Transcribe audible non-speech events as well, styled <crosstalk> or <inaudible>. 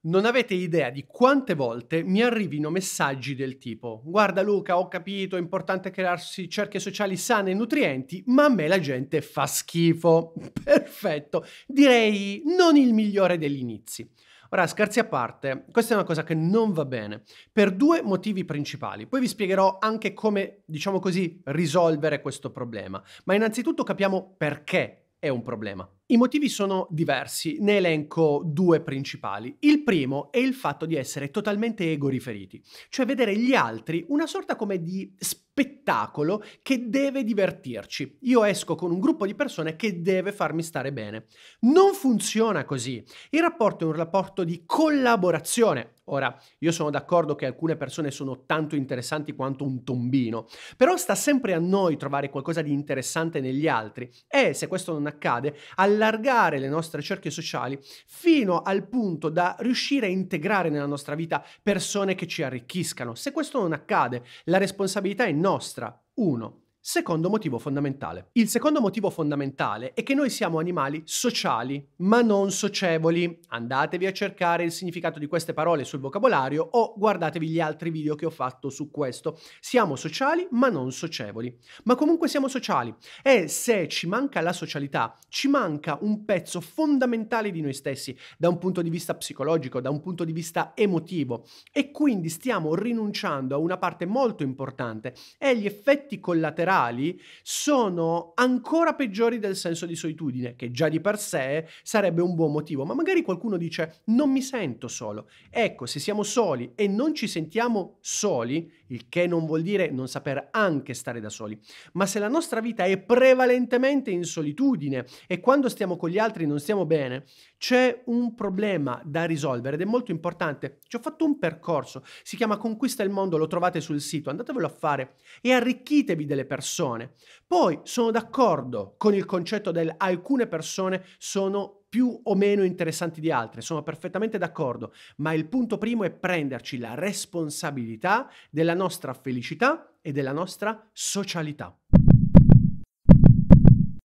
Non avete idea di quante volte mi arrivino messaggi del tipo guarda Luca ho capito è importante crearsi cerchie sociali sane e nutrienti ma a me la gente fa schifo. <laughs> Perfetto, direi non il migliore degli inizi. Ora, scherzi a parte, questa è una cosa che non va bene per due motivi principali. Poi vi spiegherò anche come, diciamo così, risolvere questo problema. Ma innanzitutto capiamo perché è un problema. I motivi sono diversi, ne elenco due principali. Il primo è il fatto di essere totalmente ego riferiti, cioè vedere gli altri una sorta come di spettacolo che deve divertirci. Io esco con un gruppo di persone che deve farmi stare bene. Non funziona così. Il rapporto è un rapporto di collaborazione. Ora, io sono d'accordo che alcune persone sono tanto interessanti quanto un tombino, però sta sempre a noi trovare qualcosa di interessante negli altri e, se questo non accade, alla allargare le nostre cerchie sociali fino al punto da riuscire a integrare nella nostra vita persone che ci arricchiscano. Se questo non accade, la responsabilità è nostra. Uno. Secondo motivo fondamentale. Il secondo motivo fondamentale è che noi siamo animali sociali, ma non socievoli. Andatevi a cercare il significato di queste parole sul vocabolario o guardatevi gli altri video che ho fatto su questo. Siamo sociali, ma non socievoli. Ma comunque siamo sociali e se ci manca la socialità, ci manca un pezzo fondamentale di noi stessi da un punto di vista psicologico, da un punto di vista emotivo e quindi stiamo rinunciando a una parte molto importante e gli effetti collaterali generali sono ancora peggiori del senso di solitudine, che già di per sé sarebbe un buon motivo, ma magari qualcuno dice non mi sento solo. Ecco, se siamo soli e non ci sentiamo soli, il che non vuol dire non saper anche stare da soli, ma se la nostra vita è prevalentemente in solitudine e quando stiamo con gli altri non stiamo bene, c'è un problema da risolvere ed è molto importante. Ci ho fatto un percorso, si chiama Conquista il mondo, lo trovate sul sito, andatevelo a fare e arricchitevi delle persone. Poi sono d'accordo con il concetto del alcune persone sono più o meno interessanti di altre, sono perfettamente d'accordo, ma il punto primo è prenderci la responsabilità della nostra felicità e della nostra socialità.